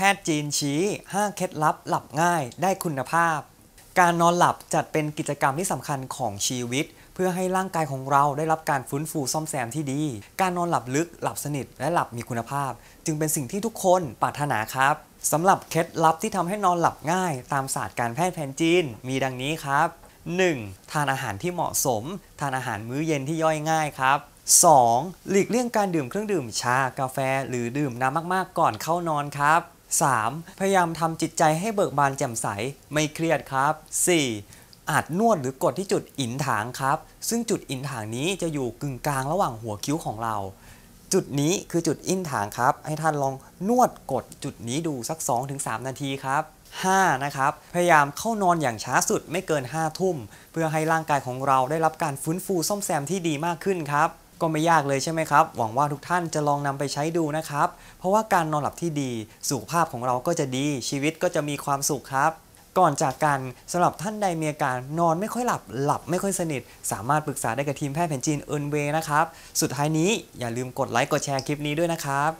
แพทย์จีนชี้ 5 เคล็ดลับหลับง่าย ได้คุณภาพ การนอนหลับจัดเป็นกิจกรรมที่สำคัญของชีวิต เพื่อให้ร่างกายของเราได้รับการฟื้นฟูซ่อมแซมที่ดี การนอนหลับลึกหลับสนิทและหลับมีคุณภาพ จึงเป็นสิ่งที่ทุกคนปรารถนาครับสำหรับเคล็ดลับที่ทำให้นอนหลับง่าย ตามศาสตร์การแพทย์แผนจีน มีดังนี้ครับ 1. ทานอาหารที่เหมาะสม ทานอาหารมื้อเย็นที่ย่อยง่ายครับ 2. หลีกเลี่ยงการดื่มเครื่องดื่มชากาแฟหรือดื่มน้ำมากๆ ก่อนเข้านอนครับ 3. พยายามทำจิตใจให้เบิกบานแจ่มใสไม่เครียดครับ 4. อาจนวดหรือกดที่จุดอินถางครับ ซึ่งจุดอินถางนี้จะอยู่กึ่งกลางระหว่างหัวคิ้วของเรา จุดนี้คือจุดอินถางครับ ให้ท่านลองนวดกดจุดนี้ดูสัก 2-3 นาทีครับ 5. นะครับพยายามเข้านอนอย่างช้าสุดไม่เกิน 5 ทุ่มเพื่อให้ร่างกายของเราได้รับการฟื้นฟูซ่อมแซมที่ดีมากขึ้นครับก็ไม่ยากเลยใช่ไหมครับ หวังว่าทุกท่านจะลองนำไปใช้ดูนะครับ เพราะว่าการนอนหลับที่ดี สุขภาพของเราก็จะดีชีวิตก็จะมีความสุขครับ ก่อนจากกันสำหรับท่านใดมีอาการนอนไม่ค่อยหลับหลับไม่ค่อยสนิท สามารถปรึกษาได้กับทีมแพทย์แผนจีนเอินเวนะครับ สุดท้ายนี้อย่าลืมกดไลค์กดแชร์คลิปนี้ด้วยนะครับ